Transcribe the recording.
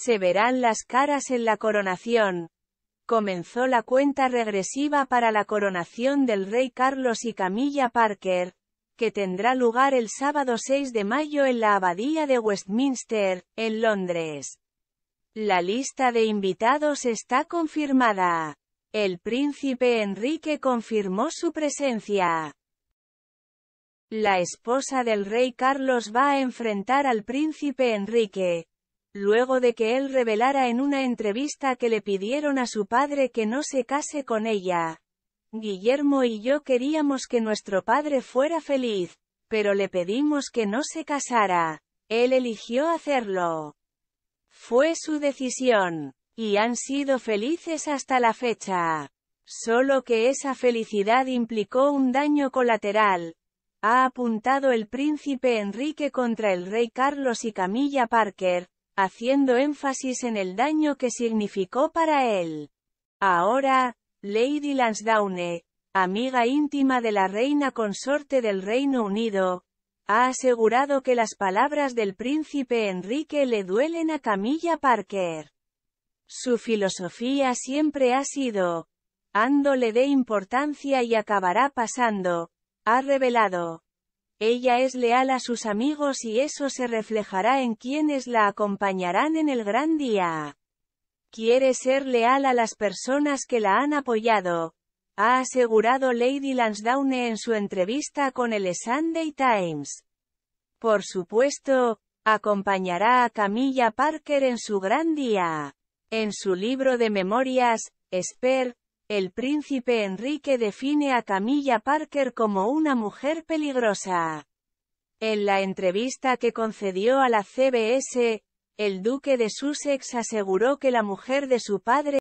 Se verán las caras en la coronación. Comenzó la cuenta regresiva para la coronación del rey Carlos y Camilla Parker, que tendrá lugar el sábado 6 de mayo en la Abadía de Westminster, en Londres. La lista de invitados está confirmada. El príncipe Enrique confirmó su presencia. La esposa del rey Carlos va a enfrentar al príncipe Enrique, luego de que él revelara en una entrevista que le pidieron a su padre que no se case con ella. Guillermo y yo queríamos que nuestro padre fuera feliz, pero le pedimos que no se casara. Él eligió hacerlo. Fue su decisión, y han sido felices hasta la fecha. Solo que esa felicidad implicó un daño colateral, ha apuntado el príncipe Enrique contra el rey Carlos y Camilla Parker, haciendo énfasis en el daño que significó para él. Ahora, Lady Lansdowne, amiga íntima de la reina consorte del Reino Unido, ha asegurado que las palabras del príncipe Enrique le duelen a Camilla Parker. Su filosofía siempre ha sido, Ando de importancia y acabará pasando, ha revelado. Ella es leal a sus amigos y eso se reflejará en quienes la acompañarán en el gran día. Quiere ser leal a las personas que la han apoyado, ha asegurado Lady Lansdowne en su entrevista con el Sunday Times. Por supuesto, acompañará a Camilla Parker en su gran día. En su libro de memorias, Esper, el príncipe Enrique define a Camilla Parker como una mujer peligrosa. En la entrevista que concedió a la CBS, el duque de Sussex aseguró que la mujer de su padre